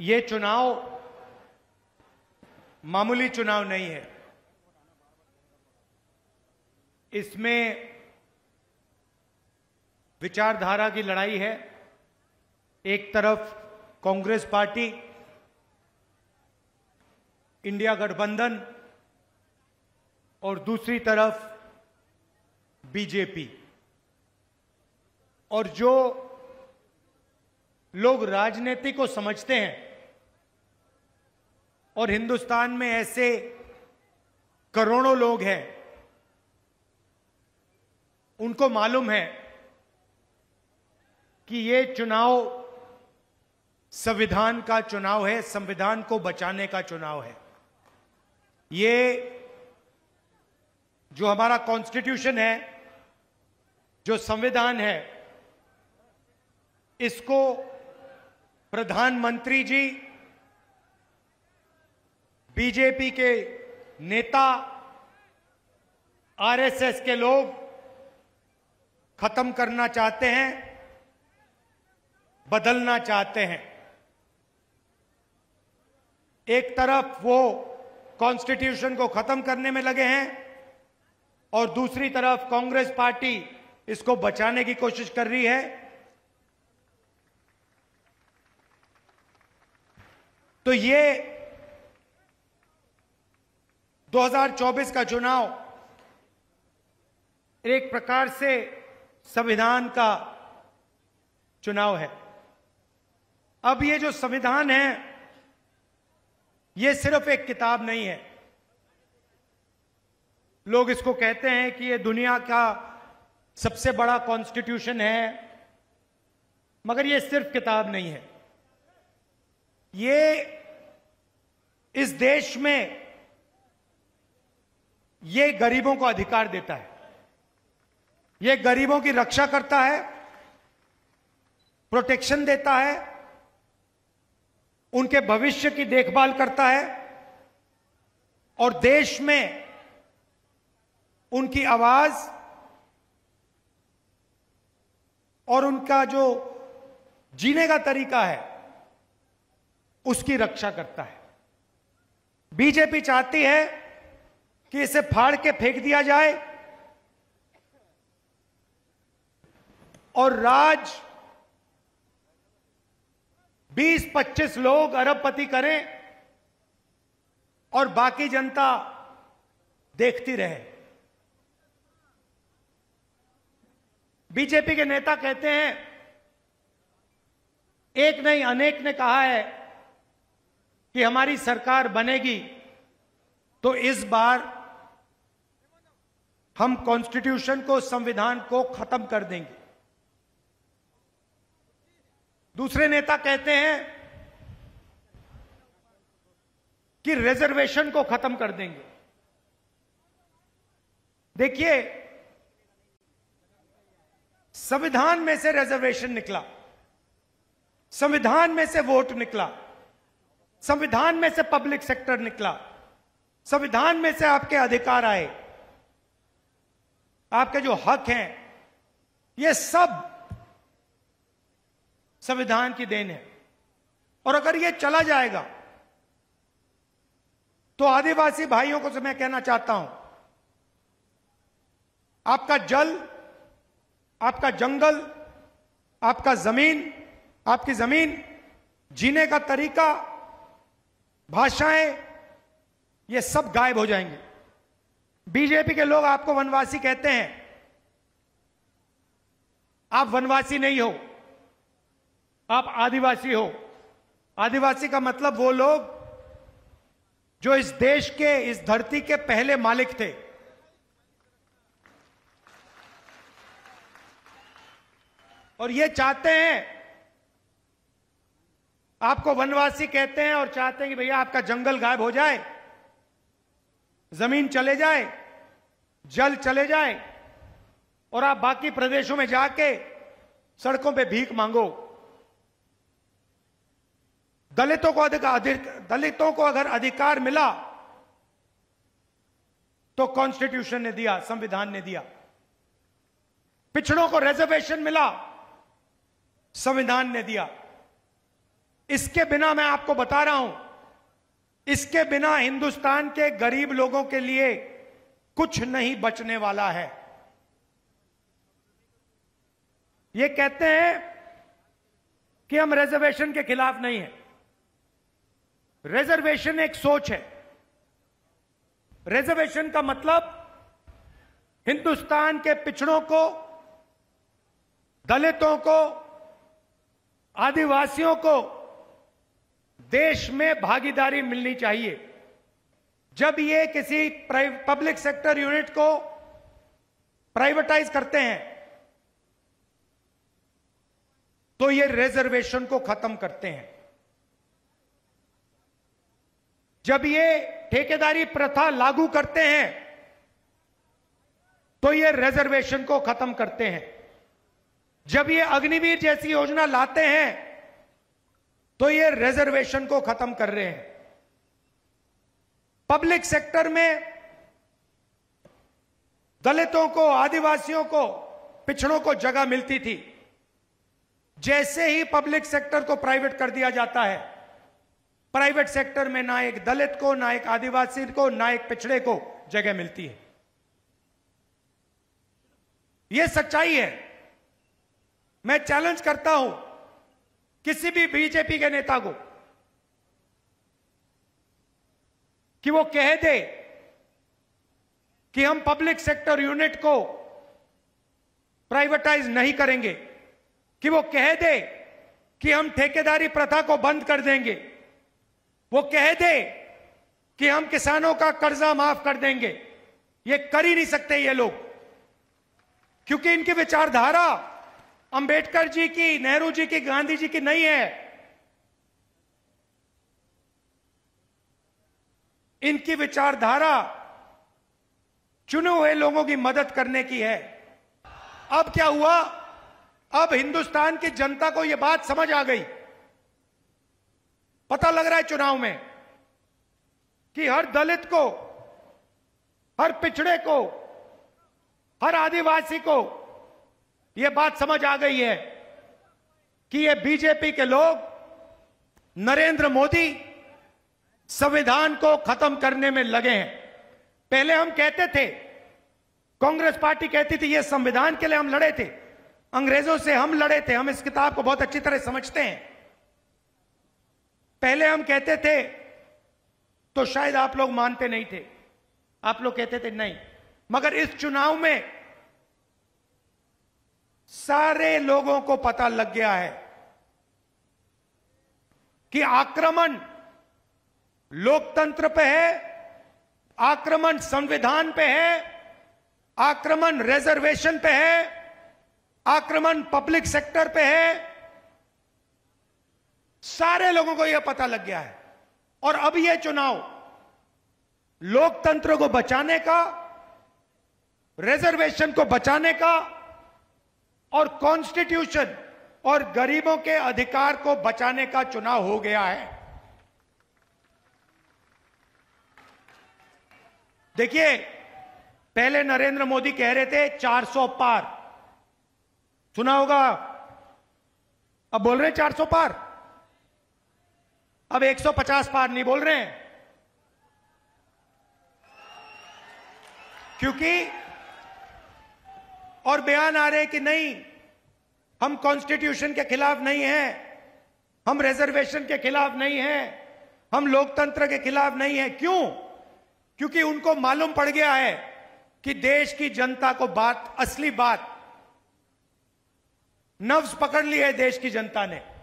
ये चुनाव मामूली चुनाव नहीं है इसमें विचारधारा की लड़ाई है एक तरफ कांग्रेस पार्टी इंडिया गठबंधन और दूसरी तरफ बीजेपी और जो लोग राजनीति को समझते हैं और हिंदुस्तान में ऐसे करोड़ों लोग हैं उनको मालूम है कि ये चुनाव संविधान का चुनाव है संविधान को बचाने का चुनाव है ये जो हमारा कॉन्स्टिट्यूशन है जो संविधान है इसको प्रधानमंत्री जी बीजेपी के नेता आरएसएस के लोग खत्म करना चाहते हैं बदलना चाहते हैं एक तरफ वो कॉन्स्टिट्यूशन को खत्म करने में लगे हैं और दूसरी तरफ कांग्रेस पार्टी इसको बचाने की कोशिश कर रही है तो ये 2024 का चुनाव एक प्रकार से संविधान का चुनाव है अब ये जो संविधान है ये सिर्फ एक किताब नहीं है लोग इसको कहते हैं कि ये दुनिया का सबसे बड़ा कॉन्स्टिट्यूशन है मगर ये सिर्फ किताब नहीं है ये इस देश में ये गरीबों को अधिकार देता है ये गरीबों की रक्षा करता है प्रोटेक्शन देता है उनके भविष्य की देखभाल करता है और देश में उनकी आवाज और उनका जो जीने का तरीका है उसकी रक्षा करता है बीजेपी चाहती है कि इसे फाड़ के फेंक दिया जाए और राज 20-25 लोग अरबपति करें और बाकी जनता देखती रहे बीजेपी के नेता कहते हैं एक नहीं अनेक ने कहा है कि हमारी सरकार बनेगी तो इस बार हम कॉन्स्टिट्यूशन को संविधान को खत्म कर देंगे दूसरे नेता कहते हैं कि रिजर्वेशन को खत्म कर देंगे देखिए संविधान में से रिजर्वेशन निकला संविधान में से वोट निकला संविधान में से पब्लिक सेक्टर निकला संविधान में से आपके अधिकार आए आपके जो हक हैं ये सब संविधान की देन है और अगर ये चला जाएगा तो आदिवासी भाइयों को मैं कहना चाहता हूं आपका जल आपका जंगल आपका जमीन आपकी जमीन जीने का तरीका भाषाएं ये सब गायब हो जाएंगे बीजेपी के लोग आपको वनवासी कहते हैं आप वनवासी नहीं हो आप आदिवासी हो आदिवासी का मतलब वो लोग जो इस देश के इस धरती के पहले मालिक थे और ये चाहते हैं आपको वनवासी कहते हैं और चाहते हैं कि भैया आपका जंगल गायब हो जाए जमीन चले जाए जल चले जाए और आप बाकी प्रदेशों में जाके सड़कों पे भीख मांगो दलितों को अधिकार दलितों को अगर अधिकार मिला तो कॉन्स्टिट्यूशन ने दिया संविधान ने दिया पिछड़ों को रिजर्वेशन मिला संविधान ने दिया इसके बिना मैं आपको बता रहा हूं इसके बिना हिंदुस्तान के गरीब लोगों के लिए कुछ नहीं बचने वाला है ये कहते हैं कि हम रिजर्वेशन के खिलाफ नहीं है रिजर्वेशन एक सोच है रिजर्वेशन का मतलब हिंदुस्तान के पिछड़ों को दलितों को आदिवासियों को देश में भागीदारी मिलनी चाहिए जब ये किसी पब्लिक सेक्टर यूनिट को प्राइवेटाइज करते हैं तो ये रिजर्वेशन को खत्म करते हैं जब ये ठेकेदारी प्रथा लागू करते हैं तो ये रिजर्वेशन को खत्म करते हैं जब ये अग्निवीर जैसी योजना लाते हैं तो ये रिजर्वेशन को खत्म कर रहे हैं पब्लिक सेक्टर में दलितों को आदिवासियों को पिछड़ों को जगह मिलती थी जैसे ही पब्लिक सेक्टर को प्राइवेट कर दिया जाता है प्राइवेट सेक्टर में ना एक दलित को ना एक आदिवासी को ना एक पिछड़े को जगह मिलती है यह सच्चाई है मैं चैलेंज करता हूं किसी भी बीजेपी के नेता को कि वो कह दे कि हम पब्लिक सेक्टर यूनिट को प्राइवेटाइज नहीं करेंगे कि वो कह दे कि हम ठेकेदारी प्रथा को बंद कर देंगे वो कह दे कि हम किसानों का कर्जा माफ कर देंगे ये कर ही नहीं सकते ये लोग क्योंकि इनकी विचारधारा अंबेडकर जी की नेहरू जी की गांधी जी की नहीं है इनकी विचारधारा चुने हुए लोगों की मदद करने की है अब क्या हुआ अब हिंदुस्तान की जनता को यह बात समझ आ गई पता लग रहा है चुनाव में कि हर दलित को हर पिछड़े को हर आदिवासी को ये बात समझ आ गई है कि ये बीजेपी के लोग नरेंद्र मोदी संविधान को खत्म करने में लगे हैं पहले हम कहते थे कांग्रेस पार्टी कहती थी ये संविधान के लिए हम लड़े थे अंग्रेजों से हम लड़े थे हम इस किताब को बहुत अच्छी तरह समझते हैं पहले हम कहते थे तो शायद आप लोग मानते नहीं थे आप लोग कहते थे नहीं मगर इस चुनाव में सारे लोगों को पता लग गया है कि आक्रमण लोकतंत्र पे है आक्रमण संविधान पे है आक्रमण रिजर्वेशन पे है आक्रमण पब्लिक सेक्टर पे है सारे लोगों को यह पता लग गया है और अब यह चुनाव लोकतंत्र को बचाने का रिजर्वेशन को बचाने का और कॉन्स्टिट्यूशन और गरीबों के अधिकार को बचाने का चुनाव हो गया है देखिए पहले नरेंद्र मोदी कह रहे थे 400 पार सुना होगा अब बोल रहे हैं 400 पार अब 150 पार नहीं बोल रहे हैं क्योंकि और बयान आ रहे हैं कि नहीं हम कॉन्स्टिट्यूशन के खिलाफ नहीं हैं हम रिजर्वेशन के खिलाफ नहीं हैं हम लोकतंत्र के खिलाफ नहीं हैं क्यों क्योंकि उनको मालूम पड़ गया है कि देश की जनता को बात असली बात नव्स पकड़ ली है देश की जनता ने